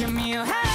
give me a hand.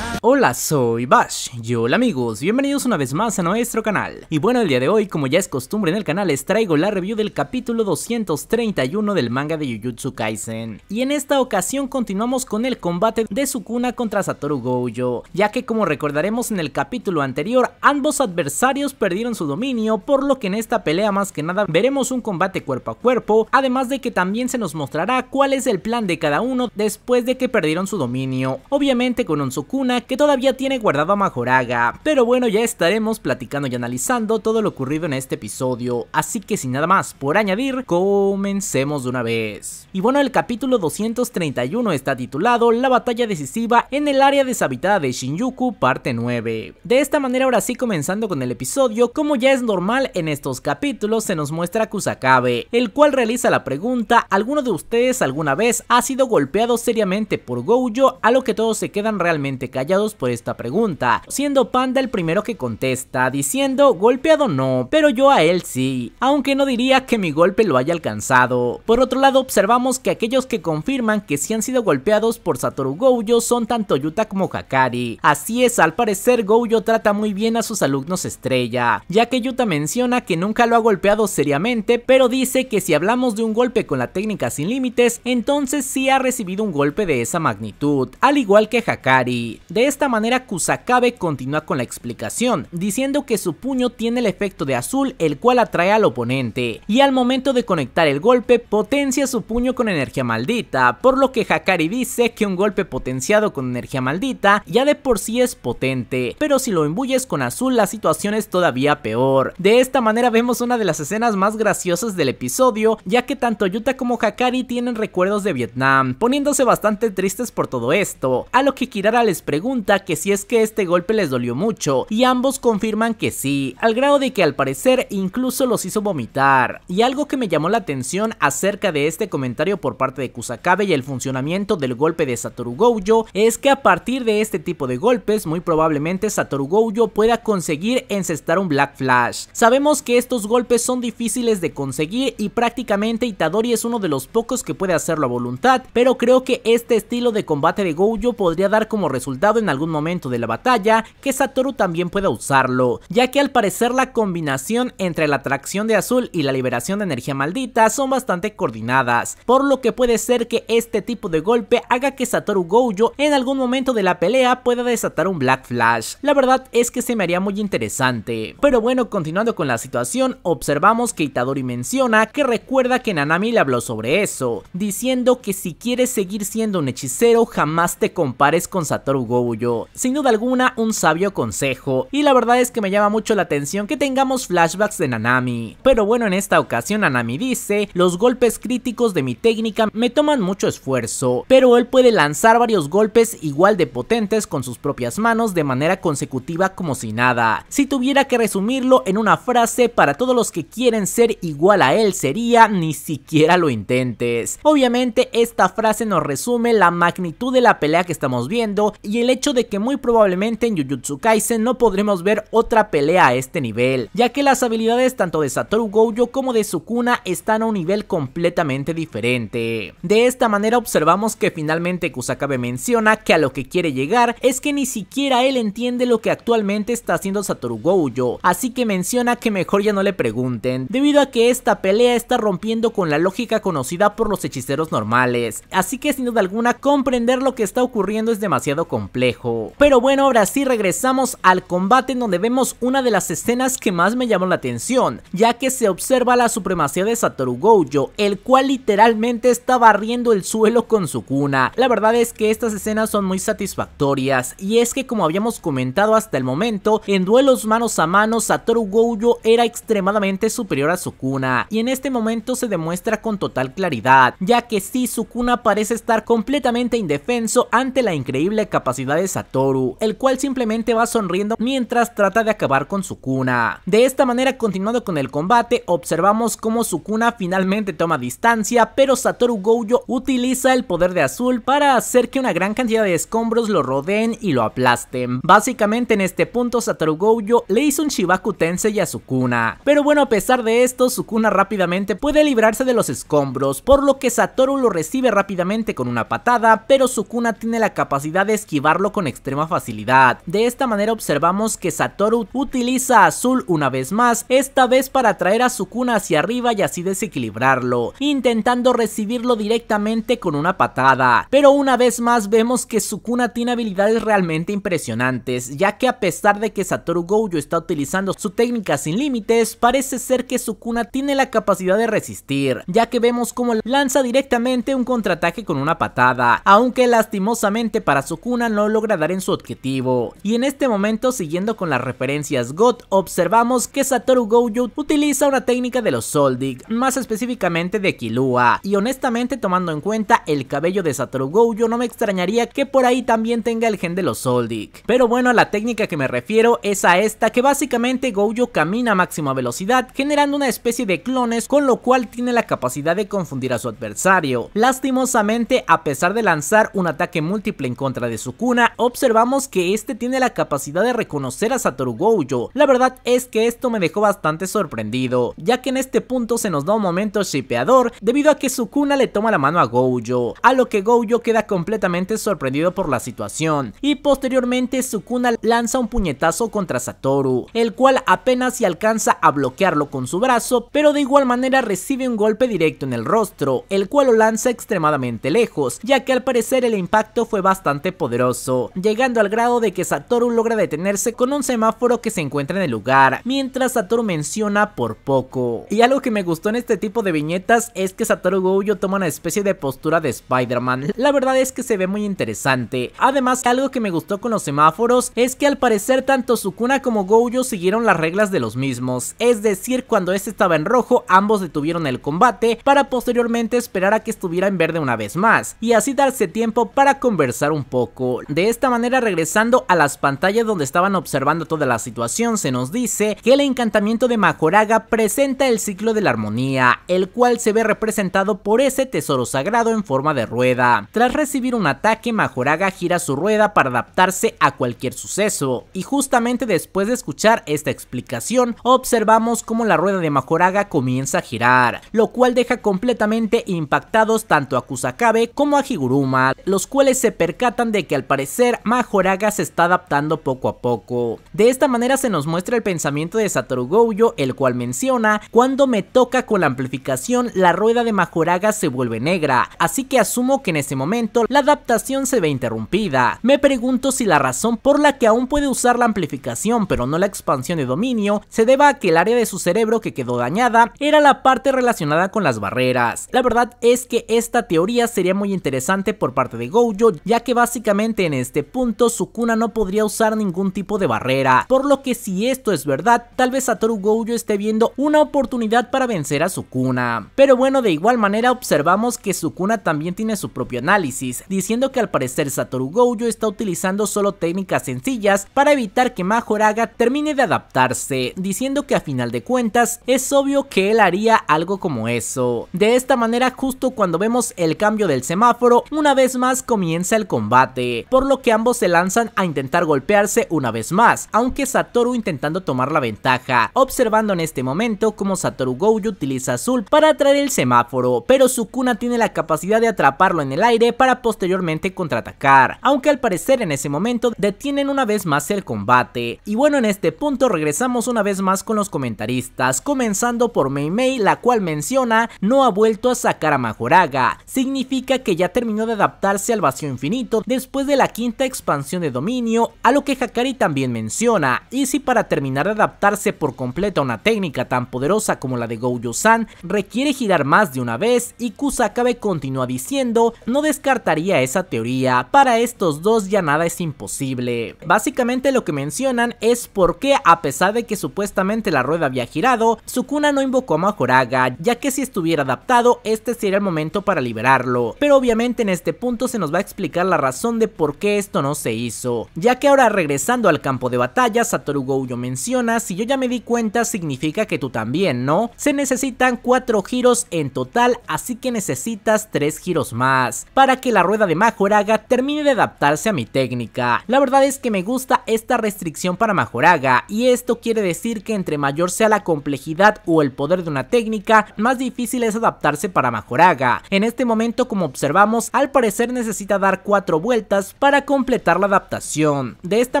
Hola, soy Bash. Y hola amigos, bienvenidos una vez más a nuestro canal. Y bueno, el día de hoy, como ya es costumbre en el canal, les traigo la review del capítulo 231 del manga de Jujutsu Kaisen. Y en esta ocasión continuamos con el combate de Sukuna contra Satoru Gojo, ya que como recordaremos en el capítulo anterior, ambos adversarios perdieron su dominio, por lo que en esta pelea más que nada veremos un combate cuerpo a cuerpo, además de que también se nos mostrará cuál es el plan de cada uno después de que perdieron su dominio, obviamente con un Sukuna que que todavía tiene guardado a Majoraga. Pero bueno, ya estaremos platicando y analizando todo lo ocurrido en este episodio, así que sin nada más por añadir, comencemos de una vez. Y bueno, el capítulo 231 está titulado La batalla decisiva en el área deshabitada de Shinjuku, parte 9. De esta manera, ahora sí comenzando con el episodio, como ya es normal en estos capítulos, se nos muestra Kusakabe, el cual realiza la pregunta, ¿alguno de ustedes alguna vez ha sido golpeado seriamente por Gojo? A lo que todos se quedan realmente callados por esta pregunta, siendo Panda el primero que contesta, diciendo golpeado no, pero yo a él sí, aunque no diría que mi golpe lo haya alcanzado. Por otro lado observamos que aquellos que confirman que sí han sido golpeados por Satoru Gojo son tanto Yuta como Hakari. Así es, al parecer Gojo trata muy bien a sus alumnos estrella, ya que Yuta menciona que nunca lo ha golpeado seriamente, pero dice que si hablamos de un golpe con la técnica sin límites, entonces sí ha recibido un golpe de esa magnitud, al igual que Hakari. De esta manera Kusakabe continúa con la explicación, diciendo que su puño tiene el efecto de azul el cual atrae al oponente, y al momento de conectar el golpe potencia su puño con energía maldita, por lo que Hakari dice que un golpe potenciado con energía maldita ya de por sí es potente, pero si lo embulles con azul la situación es todavía peor. De esta manera vemos una de las escenas más graciosas del episodio, ya que tanto Yuta como Hakari tienen recuerdos de Vietnam, poniéndose bastante tristes por todo esto, a lo que Kirara les pregunta que si es que este golpe les dolió mucho y ambos confirman que sí, al grado de que al parecer incluso los hizo vomitar. Y algo que me llamó la atención acerca de este comentario por parte de Kusakabe y el funcionamiento del golpe de Satoru Gojo es que a partir de este tipo de golpes muy probablemente Satoru Gojo pueda conseguir encestar un Black Flash. Sabemos que estos golpes son difíciles de conseguir y prácticamente Itadori es uno de los pocos que puede hacerlo a voluntad, pero creo que este estilo de combate de Gojo podría dar como resultado en algún momento de la batalla que Satoru también pueda usarlo, ya que al parecer la combinación entre la atracción de azul y la liberación de energía maldita son bastante coordinadas, por lo que puede ser que este tipo de golpe haga que Satoru Gojo en algún momento de la pelea pueda desatar un Black Flash, la verdad es que se me haría muy interesante. Pero bueno, continuando con la situación, observamos que Itadori menciona que recuerda que Nanami le habló sobre eso, diciendo que si quieres seguir siendo un hechicero jamás te compares con Satoru Gojo sin duda alguna, un sabio consejo, y la verdad es que me llama mucho la atención que tengamos flashbacks de Nanami. Pero bueno, en esta ocasión Nanami dice, los golpes críticos de mi técnica me toman mucho esfuerzo, pero él puede lanzar varios golpes igual de potentes con sus propias manos de manera consecutiva como si nada. Si tuviera que resumirlo en una frase para todos los que quieren ser igual a él sería, ni siquiera lo intentes. Obviamente esta frase nos resume la magnitud de la pelea que estamos viendo y el hecho hecho de que muy probablemente en Jujutsu Kaisen no podremos ver otra pelea a este nivel, ya que las habilidades tanto de Satoru Gojo como de Sukuna están a un nivel completamente diferente. De esta manera observamos que finalmente Kusakabe menciona que a lo que quiere llegar es que ni siquiera él entiende lo que actualmente está haciendo Satoru Gojo, así que menciona que mejor ya no le pregunten, debido a que esta pelea está rompiendo con la lógica conocida por los hechiceros normales, así que sin duda alguna comprender lo que está ocurriendo es demasiado complejo. Pero bueno, ahora sí regresamos al combate en donde vemos una de las escenas que más me llamó la atención, ya que se observa la supremacía de Satoru Gojo, el cual literalmente está barriendo el suelo con su cuna. La verdad es que estas escenas son muy satisfactorias, y es que como habíamos comentado hasta el momento, en duelos manos a manos Satoru Gojo era extremadamente superior a su cuna y en este momento se demuestra con total claridad, ya que sí cuna parece estar completamente indefenso ante la increíble capacidad de Satoru, el cual simplemente va sonriendo mientras trata de acabar con Sukuna. De esta manera, continuando con el combate, observamos cómo Sukuna finalmente toma distancia, pero Satoru Gojo utiliza el poder de Azul para hacer que una gran cantidad de escombros lo rodeen y lo aplasten. Básicamente en este punto Satoru Gojo le hizo un shibakutense y a Sukuna. Pero bueno, a pesar de esto, Sukuna rápidamente puede librarse de los escombros, por lo que Satoru lo recibe rápidamente con una patada, pero Sukuna tiene la capacidad de esquivarlo con extrema facilidad. De esta manera observamos que Satoru utiliza azul una vez más, esta vez para traer a Sukuna hacia arriba y así desequilibrarlo, intentando recibirlo directamente con una patada. Pero una vez más vemos que Sukuna tiene habilidades realmente impresionantes, ya que a pesar de que Satoru Gojo está utilizando su técnica sin límites, parece ser que Sukuna tiene la capacidad de resistir, ya que vemos cómo lanza directamente un contraataque con una patada, aunque lastimosamente para Sukuna no lo gradar en su objetivo. Y en este momento, siguiendo con las referencias GOT observamos que Satoru Gojo utiliza una técnica de los Soldic, más específicamente de Kilua. Y honestamente, tomando en cuenta el cabello de Satoru Gojo, no me extrañaría que por ahí también tenga el gen de los Soldic. Pero bueno, la técnica que me refiero es a esta que básicamente Gojo camina a máxima velocidad, generando una especie de clones, con lo cual tiene la capacidad de confundir a su adversario. Lastimosamente, a pesar de lanzar un ataque múltiple en contra de su cuna observamos que este tiene la capacidad de reconocer a Satoru Gojo. La verdad es que esto me dejó bastante sorprendido, ya que en este punto se nos da un momento shipeador debido a que Sukuna le toma la mano a Gojo, a lo que Gojo queda completamente sorprendido por la situación, y posteriormente Sukuna lanza un puñetazo contra Satoru, el cual apenas si alcanza a bloquearlo con su brazo, pero de igual manera recibe un golpe directo en el rostro, el cual lo lanza extremadamente lejos, ya que al parecer el impacto fue bastante poderoso llegando al grado de que Satoru logra detenerse con un semáforo que se encuentra en el lugar, mientras Satoru menciona por poco. Y algo que me gustó en este tipo de viñetas es que Satoru Gojo toma una especie de postura de Spider-Man, la verdad es que se ve muy interesante. Además, algo que me gustó con los semáforos es que al parecer tanto Sukuna como Gojo siguieron las reglas de los mismos, es decir, cuando este estaba en rojo, ambos detuvieron el combate para posteriormente esperar a que estuviera en verde una vez más, y así darse tiempo para conversar un poco. De esta manera regresando a las pantallas donde estaban observando toda la situación se nos dice que el encantamiento de Majoraga presenta el ciclo de la armonía, el cual se ve representado por ese tesoro sagrado en forma de rueda. Tras recibir un ataque Majoraga gira su rueda para adaptarse a cualquier suceso y justamente después de escuchar esta explicación observamos cómo la rueda de Majoraga comienza a girar, lo cual deja completamente impactados tanto a Kusakabe como a Higuruma, los cuales se percatan de que al parecer ser, Majoraga se está adaptando poco a poco. De esta manera se nos muestra el pensamiento de Satoru Gojo, el cual menciona, cuando me toca con la amplificación, la rueda de Majoraga se vuelve negra, así que asumo que en ese momento la adaptación se ve interrumpida. Me pregunto si la razón por la que aún puede usar la amplificación, pero no la expansión de dominio, se deba a que el área de su cerebro que quedó dañada era la parte relacionada con las barreras. La verdad es que esta teoría sería muy interesante por parte de Gojo, ya que básicamente en este punto, Sukuna no podría usar ningún tipo de barrera, por lo que si esto es verdad, tal vez Satoru Gojo esté viendo una oportunidad para vencer a Sukuna. Pero bueno, de igual manera observamos que Sukuna también tiene su propio análisis, diciendo que al parecer Satoru Gojo está utilizando solo técnicas sencillas para evitar que Majoraga termine de adaptarse, diciendo que a final de cuentas es obvio que él haría algo como eso. De esta manera, justo cuando vemos el cambio del semáforo, una vez más comienza el combate, por lo que ambos se lanzan a intentar golpearse una vez más, aunque Satoru intentando tomar la ventaja, observando en este momento cómo Satoru Gojo utiliza azul para atraer el semáforo, pero Sukuna tiene la capacidad de atraparlo en el aire para posteriormente contraatacar, aunque al parecer en ese momento detienen una vez más el combate. Y bueno en este punto regresamos una vez más con los comentaristas, comenzando por Mei Mei la cual menciona no ha vuelto a sacar a Majoraga, significa que ya terminó de adaptarse al vacío infinito después de la quinta expansión de dominio, a lo que Hakari también menciona, y si para terminar de adaptarse por completo a una técnica tan poderosa como la de Gojo-san, requiere girar más de una vez, y Kusakabe continúa diciendo, no descartaría esa teoría, para estos dos ya nada es imposible. Básicamente lo que mencionan es por qué a pesar de que supuestamente la rueda había girado, Sukuna no invocó a Majoraga, ya que si estuviera adaptado, este sería el momento para liberarlo, pero obviamente en este punto se nos va a explicar la razón de por qué esto no se hizo, ya que ahora regresando al campo de batalla, Satoru Gojo menciona, si yo ya me di cuenta significa que tú también, ¿no? Se necesitan 4 giros en total, así que necesitas 3 giros más, para que la rueda de Majoraga termine de adaptarse a mi técnica. La verdad es que me gusta esta restricción para Majoraga, y esto quiere decir que entre mayor sea la complejidad o el poder de una técnica, más difícil es adaptarse para Majoraga. En este momento, como observamos, al parecer necesita dar 4 vueltas para completar la adaptación. De esta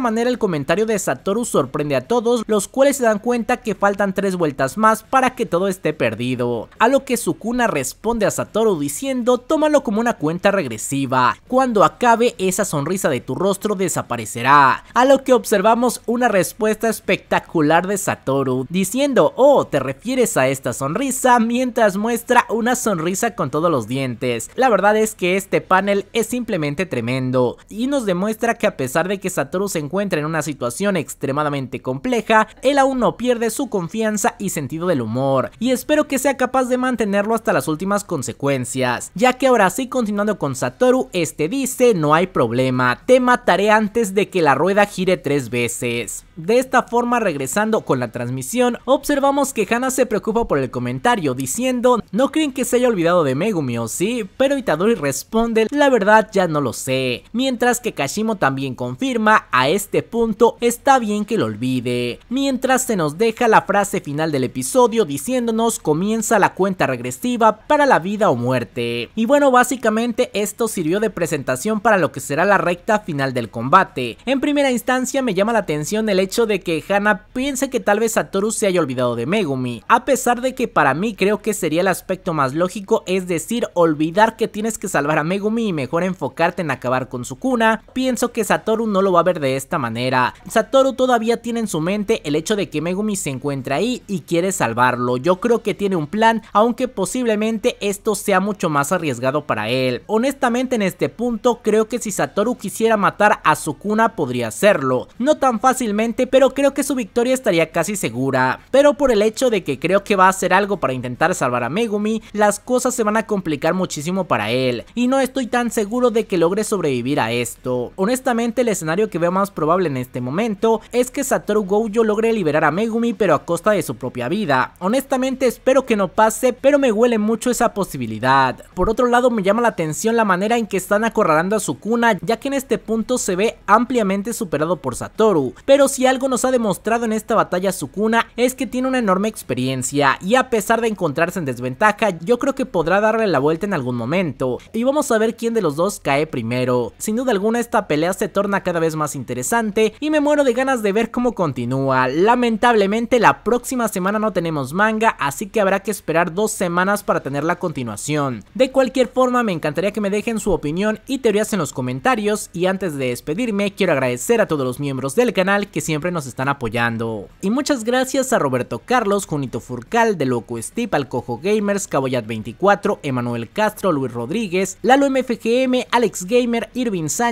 manera el comentario de Satoru sorprende a todos, los cuales se dan cuenta que faltan tres vueltas más para que todo esté perdido. A lo que Sukuna responde a Satoru diciendo, tómalo como una cuenta regresiva, cuando acabe esa sonrisa de tu rostro desaparecerá. A lo que observamos una respuesta espectacular de Satoru, diciendo, oh, te refieres a esta sonrisa, mientras muestra una sonrisa con todos los dientes. La verdad es que este panel es simplemente tremendo, y nos demuestra que a pesar de que Satoru se encuentra en una situación extremadamente compleja, él aún no pierde su confianza y sentido del humor, y espero que sea capaz de mantenerlo hasta las últimas consecuencias, ya que ahora sí continuando con Satoru, este dice no hay problema, te mataré antes de que la rueda gire tres veces. De esta forma regresando con la transmisión, observamos que Hana se preocupa por el comentario diciendo no creen que se haya olvidado de Megumi o sí, pero Itadori responde la verdad ya no lo sé, mientras que Kashimo también confirma, a este punto está bien que lo olvide. Mientras se nos deja la frase final del episodio diciéndonos comienza la cuenta regresiva para la vida o muerte. Y bueno, básicamente esto sirvió de presentación para lo que será la recta final del combate. En primera instancia me llama la atención el hecho de que Hana piense que tal vez Satoru se haya olvidado de Megumi, a pesar de que para mí creo que sería el aspecto más lógico, es decir, olvidar que tienes que salvar a Megumi y mejor enfocarte en acabar con su cuna pienso que Satoru no lo va a ver de esta manera. Satoru todavía tiene en su mente el hecho de que Megumi se encuentra ahí y quiere salvarlo. Yo creo que tiene un plan, aunque posiblemente esto sea mucho más arriesgado para él. Honestamente en este punto creo que si Satoru quisiera matar a Sukuna podría hacerlo. No tan fácilmente, pero creo que su victoria estaría casi segura. Pero por el hecho de que creo que va a hacer algo para intentar salvar a Megumi, las cosas se van a complicar muchísimo para él. Y no estoy tan seguro de que logre sobrevivir a eso. Honestamente el escenario que veo más probable en este momento es que Satoru Gojo logre liberar a Megumi pero a costa de su propia vida. Honestamente espero que no pase pero me huele mucho esa posibilidad. Por otro lado me llama la atención la manera en que están acorralando a Sukuna ya que en este punto se ve ampliamente superado por Satoru. Pero si algo nos ha demostrado en esta batalla Sukuna es que tiene una enorme experiencia y a pesar de encontrarse en desventaja yo creo que podrá darle la vuelta en algún momento. Y vamos a ver quién de los dos cae primero. Sin duda alguna esta pelea se torna cada vez más interesante y me muero de ganas de ver cómo continúa. Lamentablemente la próxima semana no tenemos manga, así que habrá que esperar dos semanas para tener la continuación. De cualquier forma me encantaría que me dejen su opinión y teorías en los comentarios y antes de despedirme quiero agradecer a todos los miembros del canal que siempre nos están apoyando. Y muchas gracias a Roberto Carlos, Junito Furcal, De Loco Steep, Alcojo Gamers, Caboyat 24, Emanuel Castro, Luis Rodríguez, Lalo MFGM, Alex Gamer, Irving Sánchez,